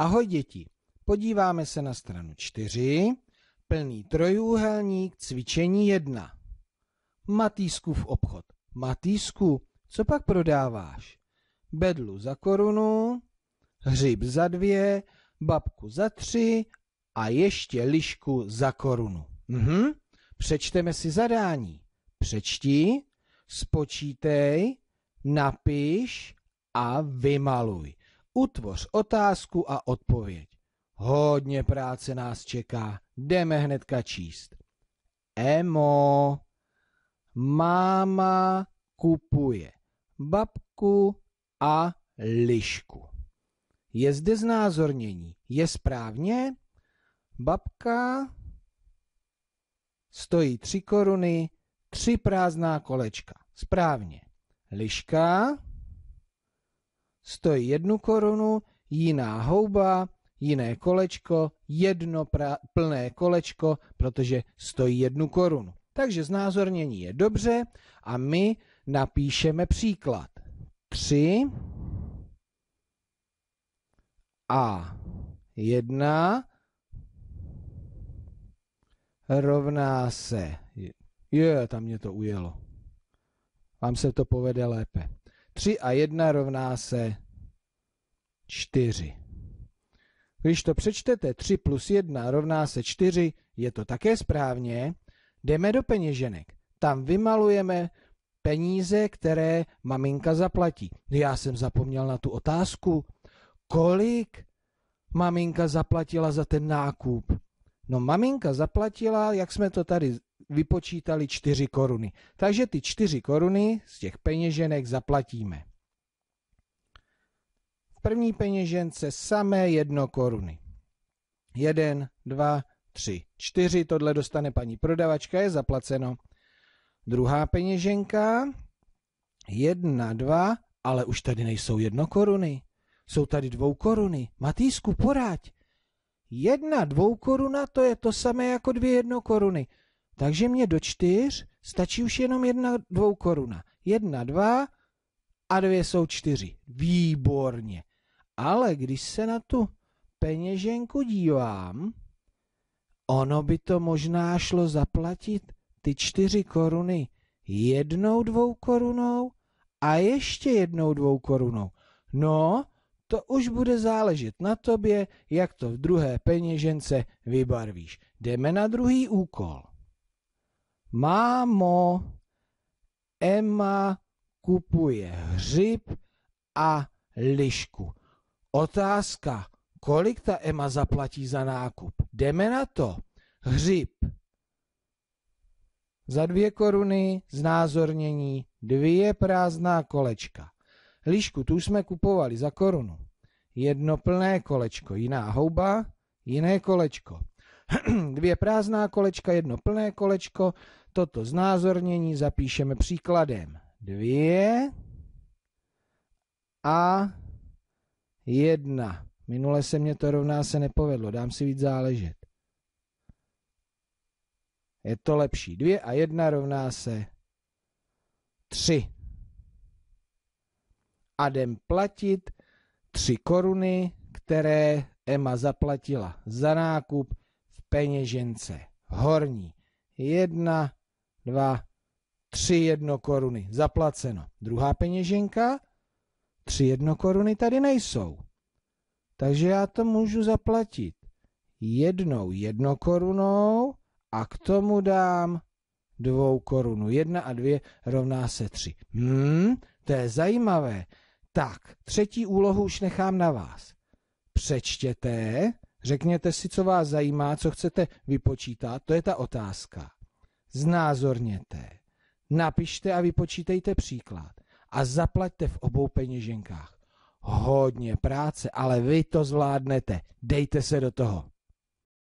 Ahoj děti, podíváme se na stranu 4, plný trojúhelník, cvičení 1. v obchod. Matýsku, co pak prodáváš? Bedlu za korunu, hřib za dvě, babku za tři a ještě lišku za korunu. Mhm, přečteme si zadání. Přečti, spočítej, napiš a vymaluj. Utvoř otázku a odpověď. Hodně práce nás čeká, jdeme hnedka číst. Emo. Máma kupuje babku a lišku. Je zde znázornění. Je správně? Babka stojí tři koruny, tři prázdná kolečka. Správně. Liška stojí jednu korunu, jiná houba, jiné kolečko, jedno pra, plné kolečko, protože stojí jednu korunu. Takže znázornění je dobře a my napíšeme příklad. 3 a 1 rovná se. Jo, tam mě to ujelo. Vám se to povede lépe. 3 a 1 rovná se 4. Když to přečtete, 3 plus 1 rovná se 4, je to také správně. Jdeme do peněženek. Tam vymalujeme peníze, které maminka zaplatí. Já jsem zapomněl na tu otázku. Kolik maminka zaplatila za ten nákup? No maminka zaplatila, jak jsme to tady vypočítali 4 koruny. Takže ty 4 koruny z těch peněženek zaplatíme. V první peněžence samé jedno koruny. Jeden, dva, tři, čtyři, tohle dostane paní prodavačka, je zaplaceno. Druhá peněženka, jedna, dva, ale už tady nejsou jedno koruny. Jsou tady dvou koruny. Matýsku, poraď. Jedna dvou koruna to je to samé jako dvě jedno koruny. Takže mě do čtyř stačí už jenom jedna dvou koruna. Jedna, dva a dvě jsou čtyři. Výborně. Ale když se na tu peněženku dívám, ono by to možná šlo zaplatit ty čtyři koruny jednou dvou korunou a ještě jednou dvou korunou. No, to už bude záležet na tobě, jak to v druhé peněžence vybarvíš. Jdeme na druhý úkol. Mámo, Emma kupuje hřib a lišku. Otázka, kolik ta Emma zaplatí za nákup? Jdeme na to. Hřib. Za dvě koruny znázornění dvě prázdná kolečka. Lišku tu jsme kupovali za korunu. Jedno plné kolečko, jiná houba, jiné kolečko. dvě prázdná kolečka, jedno plné kolečko, Toto znázornění zapíšeme příkladem 2 a 1. Minule se mě to rovná se nepovedlo, dám si víc záležet. Je to lepší. 2 a 1 rovná se 3. A jdem platit 3 koruny, které Emma zaplatila za nákup v peněžence horní. 1 dva, tři jedno koruny. Zaplaceno. Druhá peněženka, tři jedno koruny tady nejsou. Takže já to můžu zaplatit jednou jedno korunou a k tomu dám dvou korunu. Jedna a dvě rovná se tři. Hmm, to je zajímavé. Tak, třetí úlohu už nechám na vás. Přečtěte, řekněte si, co vás zajímá, co chcete vypočítat, to je ta otázka znázorněte, napište a vypočítejte příklad a zaplaťte v obou peněženkách. Hodně práce, ale vy to zvládnete. Dejte se do toho.